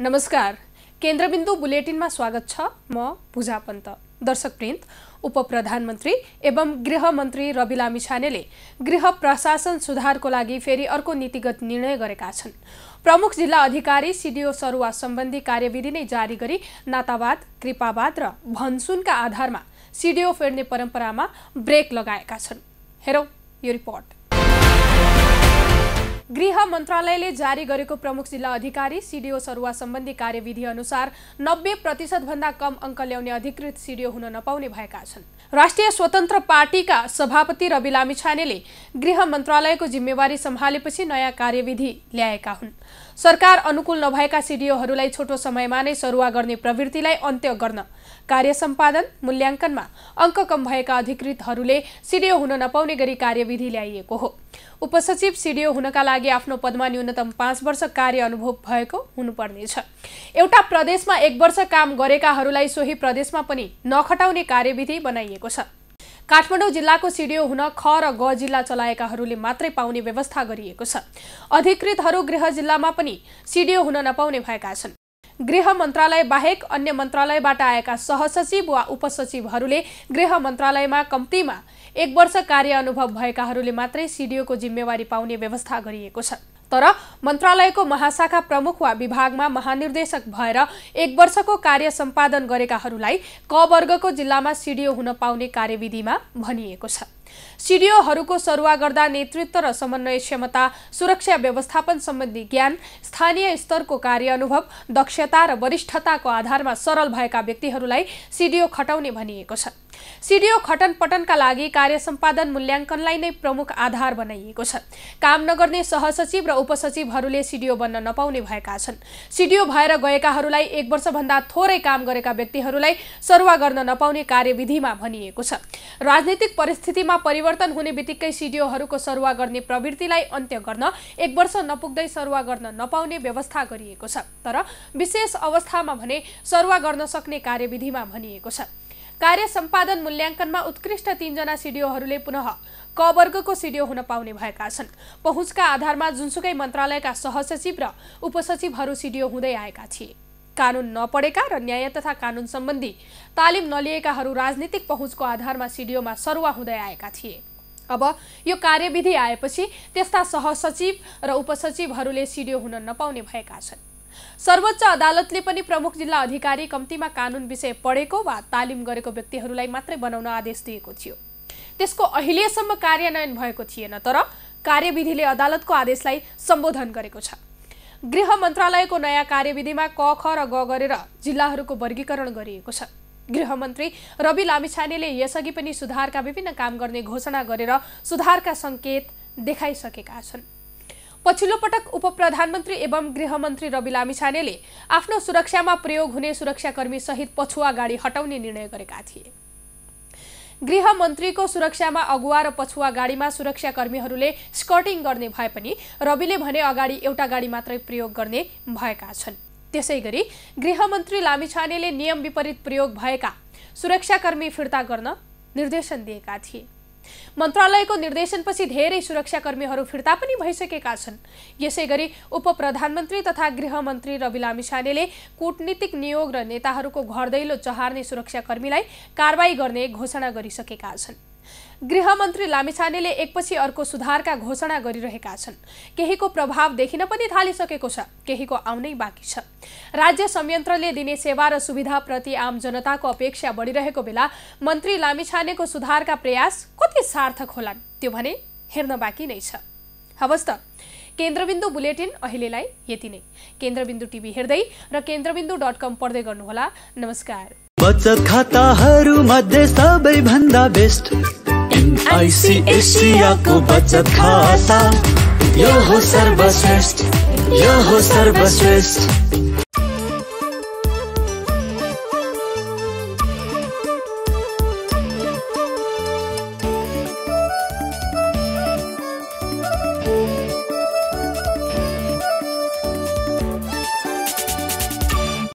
नमस्कार केन्द्रबिन्दु बुलेटिनमा स्वागत छ म पूजा पन्त दर्शकवृन्द उप प्रधानमन्त्री एवं मन्त्री रवि लामिछानेले गृह प्रशासन सुधारको लागि फेरि अर्को नीतिगत निर्णय गरेका छन् प्रमुख जिल्ला अधिकारी सिडिओ सरुवा सम्बन्धी कार्यविधि नै जारी गरी नातावाद कृपावाद र भनसुनका आधारमा सिडिओ फेर्ने परम्परामा ब्रेक लगाएका छन् हेरौँ यो रिपोर्ट गृह मन्त्रालयले जारी गरेको प्रमुख जिल्ला अधिकारी सिडिओ सरुवा सम्बन्धी कार्यविधि अनुसार नब्बे प्रतिशतभन्दा कम अङ्क ल्याउने अधिकृत सिडिओ हुन नपाउने भएका छन् राष्ट्रिय स्वतन्त्र पार्टीका सभापति रवि लामिछानेले गृह मन्त्रालयको जिम्मेवारी सम्हालेपछि नयाँ कार्यविधि ल्याएका हुन् सरकार अनुकूल नभएका सिडिओहरूलाई छोटो समयमा नै सरुवा गर्ने प्रवृत्तिलाई अन्त्य गर्न कार्य सम्पादन मूल्याङ्कनमा अङ्क कम भएका अधिकृतहरूले सिडिओ हुन नपाउने गरी कार्यविधि ल्याइएको हो उपसचिव सिडिओ हुनका लागि आफ्नो पदमा न्यूनतम पाँच वर्ष कार्य अनुभव भएको हुनुपर्नेछ एउटा प्रदेशमा एक वर्ष काम गरेकाहरूलाई सोही प्रदेशमा पनि नखटाउने कार्यविधि बनाइएको छ काठमाडौँ जिल्लाको सिडिओ हुन ख र ग जिल्ला चलाएकाहरूले मात्रै पाउने व्यवस्था गरिएको छ अधिकृतहरू गृह जिल्लामा पनि सिडिओ हुन नपाउने भएका छन् गृह मन्त्रालय बाहेक अन्य मन्त्रालयबाट आएका सहसचिव वा उपसचिवहरूले गृह मन्त्रालयमा कम्तीमा एक वर्ष कार्य अनुभव भएकाहरूले मात्रै सिडिओको जिम्मेवारी पाउने व्यवस्था गरिएको छ तर मन्त्रालयको महाशाखा प्रमुख वा विभागमा महानिर्देशक भएर एक वर्षको कार्य सम्पादन गरेकाहरूलाई क वर्गको जिल्लामा सिडिओ हुन पाउने कार्यविधिमा भनिएको छ सिडिओहरूको सरुवा गर्दा नेतृत्व र समन्वय क्षमता सुरक्षा व्यवस्थापन सम्बन्धी ज्ञान स्थानीय स्तरको कार्य अनुभव दक्षता र वरिष्ठताको आधारमा सरल भएका व्यक्तिहरूलाई सिडिओ खटाउने भनिएको छ सिडिओ खटन पटनका लागि कार्य सम्पादन मूल्याङ्कनलाई नै प्रमुख आधार बनाइएको छ काम नगर्ने सहसचिव र उपसचिवहरूले सिडिओ बन्न नपाउने भएका छन् सिडिओ भएर गएकाहरूलाई एक वर्षभन्दा थोरै काम गरेका व्यक्तिहरूलाई सरुवा गर्न नपाउने कार्यविधिमा भनिएको छ राजनीतिक परिस्थितिमा परिवर्तन हुने बित्तिकै सिडिओहरूको सरुवा गर्ने प्रवृत्तिलाई अन्त्य गर्न एक वर्ष नपुग्दै सरुवा गर्न नपाउने व्यवस्था गरिएको छ तर विशेष अवस्थामा भने सरुवा गर्न सक्ने कार्यविधिमा भनिएको छ कार्य सम्पादन मूल्याङ्कनमा उत्कृष्ट तीनजना सिडिओहरूले पुनः क वर्गको सिडिओ हुन पाउने भएका छन् पहुँचका आधारमा जुनसुकै मन्त्रालयका सहसचिव र उपसचिवहरू सिडिओ हुँदै आएका थिए कानुन नपढेका र न्याय तथा कानुन सम्बन्धी तालिम नलिएकाहरू राजनीतिक पहुँचको आधारमा सिडिओमा सरुवा हुँदै आएका थिए अब यो कार्यविधि आएपछि त्यस्ता सहसचिव र उपसचिवहरूले सिडिओ हुन नपाउने भएका छन् सर्वोच्च अदालतले पनि प्रमुख जिल्ला अधिकारी कम्तीमा कानुन विषय पढेको वा तालिम गरेको व्यक्तिहरूलाई मात्रै बनाउन आदेश दिएको थियो त्यसको अहिलेसम्म कार्यान्वयन भएको थिएन तर कार्यविधिले अदालतको आदेशलाई सम्बोधन गरेको छ गृह मन्त्रालयको नयाँ कार्यविधिमा क ख र ग गरेर जिल्लाहरूको वर्गीकरण गरिएको छ गृहमन्त्री रवि लामिछानेले यसअघि पनि सुधारका विभिन्न काम गर्ने घोषणा गरेर सुधारका सङ्केत देखाइसकेका छन् पछिल्लो पटक उप प्रधानमन्त्री एवं गृहमन्त्री रवि लामिछानेले आफ्नो सुरक्षामा प्रयोग हुने सुरक्षाकर्मी सहित पछुवा गाडी हटाउने निर्णय गरेका थिए गृहमन्त्रीको सुरक्षामा अगुवा र पछुवा गाडीमा सुरक्षाकर्मीहरूले स्कर्टिङ गर्ने भए पनि रविले भने अगाडि एउटा गाडी मात्रै प्रयोग गर्ने भएका छन् त्यसै गरी गृहमन्त्री लामिछानेले नियम विपरीत प्रयोग भएका सुरक्षाकर्मी फिर्ता गर्न निर्देशन दिएका थिए मन्त्रालयको निर्देशनपछि धेरै सुरक्षाकर्मीहरू फिर्ता पनि भइसकेका छन् यसै गरी उप प्रधानमन्त्री तथा गृहमन्त्री रवि लामिसानेले कूटनीतिक नियोग र नेताहरूको घर दैलो चहार्ने सुरक्षाकर्मीलाई कारवाही गर्ने घोषणा गरिसकेका छन् गृहमन्त्री लामिछानेले एकपछि अर्को सुधारका घोषणा गरिरहेका छन् केहीको प्रभाव देखिन पनि थालिसकेको छ केहीको आउनै बाँकी छ राज्य संयन्त्रले दिने सेवा र सुविधाप्रति आम जनताको अपेक्षा बढिरहेको बेला मन्त्री लामिछानेको सुधारका प्रयास कति सार्थक होलान् त्यो भने हेर्न बाँकी नै छ हवस् त केन्द्रबिन्दु बुलेटिन अहिलेलाई यति नै केन्द्रबिन्दु टिभी हेर्दै र केन्द्रबिन्दु डट कम पढ्दै गर्नुहोला नमस्कार बचत खाताहरू मध्ये सबैभन्दा बेस्ट एसियाको बचत खाता यो हो सर्वश्रेष्ठ यो हो सर्वश्रेष्ठ